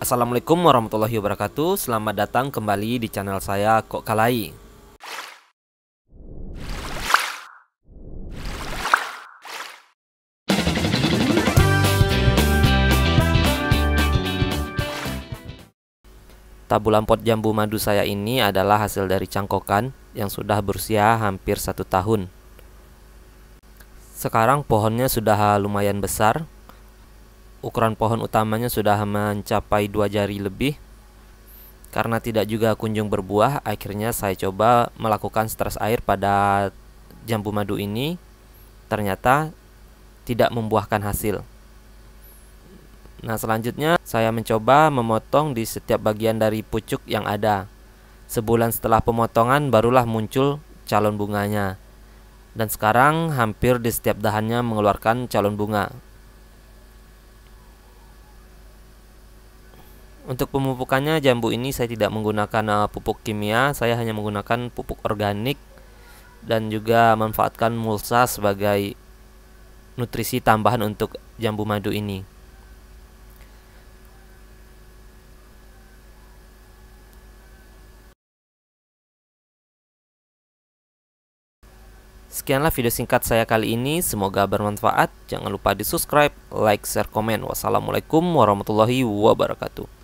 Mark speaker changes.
Speaker 1: Assalamualaikum warahmatullahi wabarakatuh Selamat datang kembali di channel saya Kok Kalai Tabu lampot jambu madu saya ini adalah hasil dari cangkokan yang sudah berusia hampir satu tahun Sekarang pohonnya sudah lumayan besar ukuran pohon utamanya sudah mencapai dua jari lebih. Karena tidak juga kunjung berbuah, akhirnya saya coba melakukan stres air pada jambu madu ini. Ternyata tidak membuahkan hasil. Nah, selanjutnya saya mencoba memotong di setiap bagian dari pucuk yang ada. Sebulan setelah pemotongan barulah muncul calon bunganya. Dan sekarang hampir di setiap dahannya mengeluarkan calon bunga. Untuk pemupukannya jambu ini saya tidak menggunakan uh, pupuk kimia, saya hanya menggunakan pupuk organik dan juga manfaatkan mulsa sebagai nutrisi tambahan untuk jambu madu ini. Sekianlah video singkat saya kali ini, semoga bermanfaat. Jangan lupa di subscribe, like, share, komen. Wassalamualaikum warahmatullahi wabarakatuh.